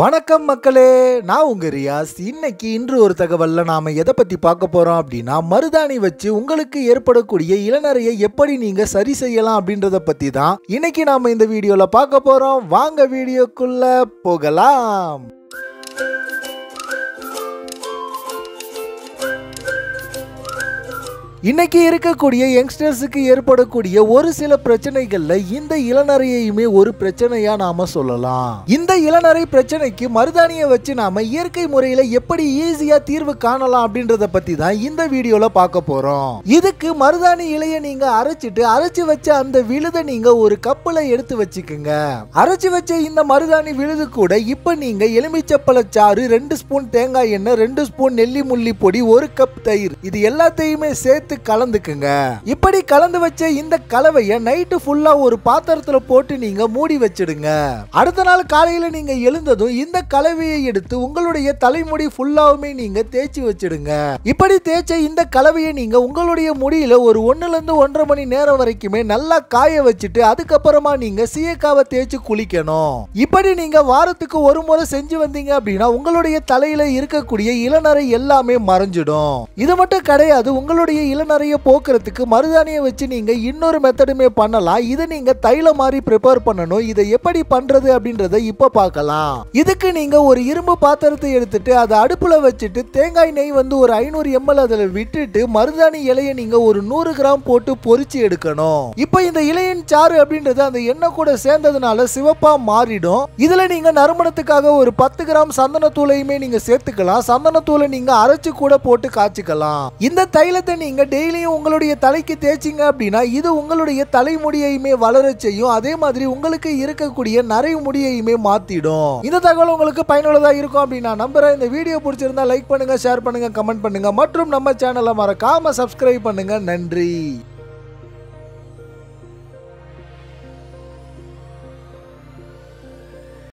வணக்கம் மக்களே நான் உங்கள் ரியாஸ் இன்னைக்கு இன்று ஒரு தகவலில் நாம் எதை பற்றி பார்க்க போகிறோம் அப்படின்னா மருதாணி வச்சு உங்களுக்கு ஏற்படக்கூடிய இளநரையை எப்படி நீங்கள் சரி செய்யலாம் அப்படின்றத பற்றி தான் இன்னைக்கு நாம் இந்த வீடியோவில் பார்க்க போகிறோம் வாங்க வீடியோக்குள்ளே போகலாம் இன்னைக்கு இருக்கக்கூடிய யங்ஸ்டர்ஸுக்கு ஏற்படக்கூடிய ஒரு சில பிரச்சனைகள்ல இந்த இளநரையுமே ஒரு பிரச்சனையா நாம சொல்லலாம் இந்த இளநரை பிரச்சனைக்கு மருதாணியை வச்சு நாம இயற்கை முறையில எப்படி ஈஸியா தீர்வு காணலாம் அப்படின்றத பத்தி தான் இந்த வீடியோல பார்க்க போறோம் இதுக்கு மருதாணி இலைய நீங்க அரைச்சிட்டு அரைச்சு வச்ச அந்த விழுத நீங்க ஒரு கப்புல எடுத்து வச்சுக்கோங்க அரைச்சு வச்ச இந்த மருதாணி விழுது கூட இப்ப நீங்க எலுமிச்சப்பழ சாறு ரெண்டு ஸ்பூன் தேங்காய் எண்ணெய் ரெண்டு ஸ்பூன் நெல்லி முள்ளி பொடி ஒரு கப் தயிர் இது எல்லாத்தையுமே சேர்த்து கலந்துக்குங்க இப்படி கலந்து வச்ச இந்த கலவைய நைட்டு ஃபுல்லா ஒரு பாத்திரத்துல போட்டு நீங்க மூடி வச்சிடுங்க அடுத்த நாள் காலையில நீங்க எழுந்ததும் இந்த கலவையை எடுத்து உங்களுடைய தலைமுடி ஃபுல்லாவுமே நீங்க தேய்ச்சி வச்சிடுங்க இப்படி தேய்ச்ச இந்த கலவையை நீங்க உங்களுடைய முடியில ஒரு ஒண்ணுல இருந்து ஒன்றரை மணி நேரம் வரைக்குமே நல்லா காய வச்சுட்டு அதுக்கப்புறமா நீங்க சீயக்காவை தேய்ச்சி குளிக்கணும் இப்படி நீங்க வாரத்துக்கு ஒரு முறை செஞ்சு வந்தீங்க அப்படின்னா உங்களுடைய தலையில இருக்கக்கூடிய இளநரை எல்லாமே மறைஞ்சிடும் இது மட்டும் கிடையாது உங்களுடைய இளநரை நிறைய போக்குறதுக்கு மருதாணியை வச்சு நீங்கள் இன்னொரு மெத்தடுமே பண்ணலாம் இதை நீங்கள் தைல மாதிரி ப்ரிப்பேர் பண்ணணும் இதை எப்படி பண்ணுறது அப்படின்றத இப்போ பார்க்கலாம் இதுக்கு நீங்கள் ஒரு இரும்பு பாத்திரத்தை எடுத்துட்டு அதை அடுப்பில் வச்சுட்டு தேங்காய் நெய் வந்து ஒரு ஐநூறு எம்எல் அதில் விட்டுட்டு மருதாணி இலையை நீங்கள் ஒரு நூறு கிராம் போட்டு பொறிச்சு எடுக்கணும் இப்போ இந்த இலையின் சாறு அப்படின்றது அந்த எண்ணெய் கூட சேர்ந்ததுனால சிவப்பாக மாறிடும் இதில் நீங்கள் நறுமணத்துக்காக ஒரு பத்து கிராம் சந்தனத்தூளையுமே நீங்கள் சேர்த்துக்கலாம் சந்தனத்தூளை நீங்கள் அரைச்சு கூட போட்டு காய்ச்சிக்கலாம் இந்த தைலத்தை நீங்க நீங்கள் டெய்லியும் உங்களுடைய தலைக்கு தேய்ச்சிங்க அப்படின்னா இது உங்களுடைய தலைமுடியையுமே வளர செய்யும் அதே மாதிரி உங்களுக்கு இருக்கக்கூடிய நரை முடியையுமே மாற்றிடும் இந்த தகவல் உங்களுக்கு பயனுள்ளதாக இருக்கும் அப்படின்னா நம்புறேன் இந்த வீடியோ பிடிச்சிருந்தா லைக் பண்ணுங்க ஷேர் பண்ணுங்க கமெண்ட் பண்ணுங்க மற்றும் நம்ம சேனலை மறக்காம சப்ஸ்கிரைப் பண்ணுங்க நன்றி